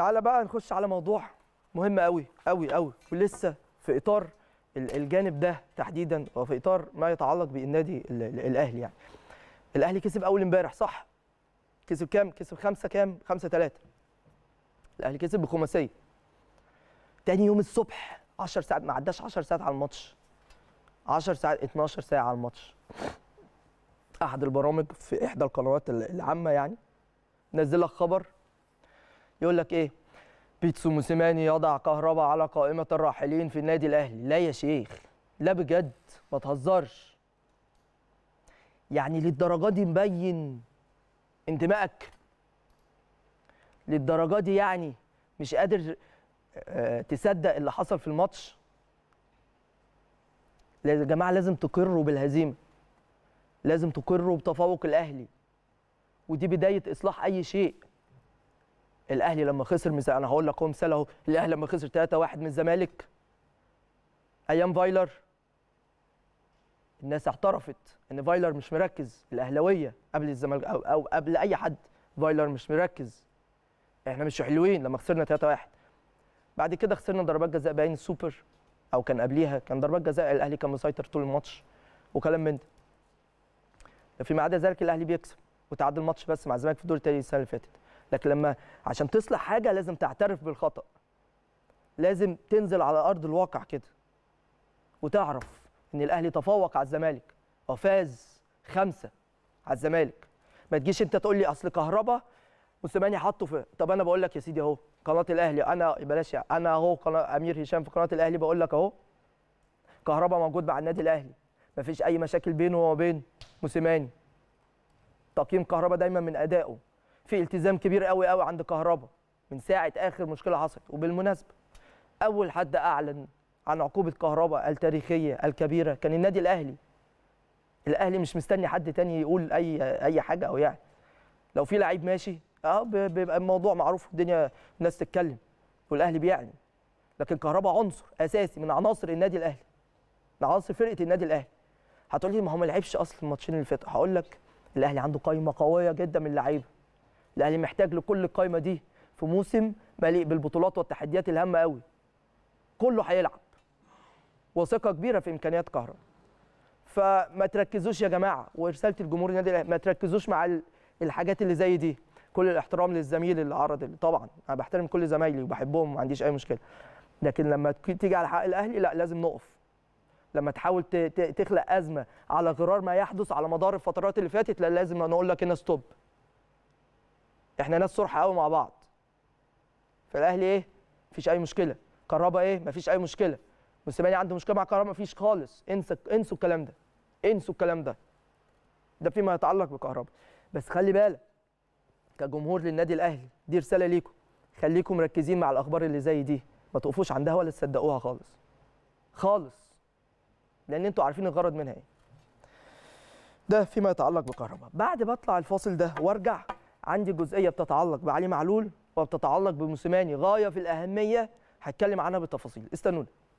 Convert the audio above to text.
تعالى بقى نخش على موضوع مهم قوي قوي قوي ولسه في اطار الجانب ده تحديدا وفي اطار ما يتعلق بالنادي الاهلي يعني الاهلي كسب اول امبارح صح كسب كام كسب خمسة كام خمسة ثلاثة الاهلي كسب بخماسيه تاني يوم الصبح 10 ساعات ما عداش 10 ساعات على الماتش 10 ساعات 12 ساعه على الماتش احد البرامج في احدى القنوات العامه يعني نزل لك خبر يقول لك ايه بيتسو موسيماني يضع كهربا على قائمه الراحلين في النادي الاهلي لا يا شيخ لا بجد ما تهزرش يعني للدرجه دي مبين انتمائك للدرجه دي يعني مش قادر آه، تصدق اللي حصل في الماتش يا جماعه لازم تقروا بالهزيمه لازم تقروا بتفوق الاهلي ودي بدايه اصلاح اي شيء الاهلي لما خسر مثلا انا هقول لك اهو مثال اهو الاهلي لما خسر 3-1 من الزمالك ايام فايلر الناس اعترفت ان فايلر مش مركز الاهلاويه قبل الزمالك أو, او قبل اي حد فايلر مش مركز احنا مش حلوين لما خسرنا 3-1 بعد كده خسرنا ضربات جزاء باين السوبر او كان قبليها كان ضربات جزاء الاهلي كان مسيطر طول الماتش وكلام من ده فيما عدا ذلك الاهلي بيكسب وتعادل ماتش بس مع الزمالك في الدور الثاني السنه اللي فاتت لكن لما عشان تصلح حاجه لازم تعترف بالخطا لازم تنزل على ارض الواقع كده وتعرف ان الاهلي تفوق على الزمالك وفاز خمسه على الزمالك ما تجيش انت تقول لي اصل كهربا موسيماني حطه في طب انا بقول لك يا سيدي اهو قناه الاهلي انا بلاش انا اهو قناه امير هشام في قناه الاهلي بقول لك اهو كهربا موجود مع النادي الاهلي ما فيش اي مشاكل بينه وما بين موسيماني تقييم كهربا دايما من ادائه في التزام كبير قوي قوي عند كهربا من ساعه اخر مشكله حصلت وبالمناسبه اول حد اعلن عن عقوبه كهربا التاريخيه الكبيره كان النادي الاهلي الاهلي مش مستني حد تاني يقول اي اي حاجه او يعني لو في لعيب ماشي اه بيبقى الموضوع معروف الدنيا الناس تتكلم والاهلي بيعلن لكن كهربا عنصر اساسي من عناصر النادي الاهلي من عناصر فرقه النادي الاهلي هتقول لي ما هو ما لعبش اصلا الماتشين اللي فاتوا هقول لك الاهلي عنده قايمه قويه جدا من اللعيبه الاهلي محتاج لكل القايمه دي في موسم مليء بالبطولات والتحديات الهامه قوي كله هيلعب وثقه كبيره في امكانيات كهرباء فما تركزوش يا جماعه ورساله الجمهور النادي الاهلي ما تركزوش مع الحاجات اللي زي دي كل الاحترام للزميل اللي عرض اللي طبعا انا بحترم كل زمايلي وبحبهم وما عنديش اي مشكله لكن لما تيجي على حق الاهلي لا لازم نقف لما تحاول تخلق ازمه على غرار ما يحدث على مدار الفترات اللي فاتت لا لازم نقول لك هنا ستوب احنا ناس صرحه قوي مع بعض فالاهلي ايه مفيش اي مشكله كهربا ايه مفيش اي مشكله موسيماني عنده مشكله مع كهربا مفيش خالص انسى انسوا الكلام ده انسوا الكلام ده ده فيما يتعلق بكهربا بس خلي بالك كجمهور للنادي الاهلي دي رساله ليكم خليكم مركزين مع الاخبار اللي زي دي ما تقفوش عندها ولا تصدقوها خالص خالص لان انتوا عارفين الغرض منها ايه ده فيما يتعلق بكهربا بعد ما اطلع الفاصل ده وارجع عندي جزئيه بتتعلق بعلي معلول وبتتعلق بموسيماني غايه في الاهميه هتكلم عنها بالتفاصيل استنونا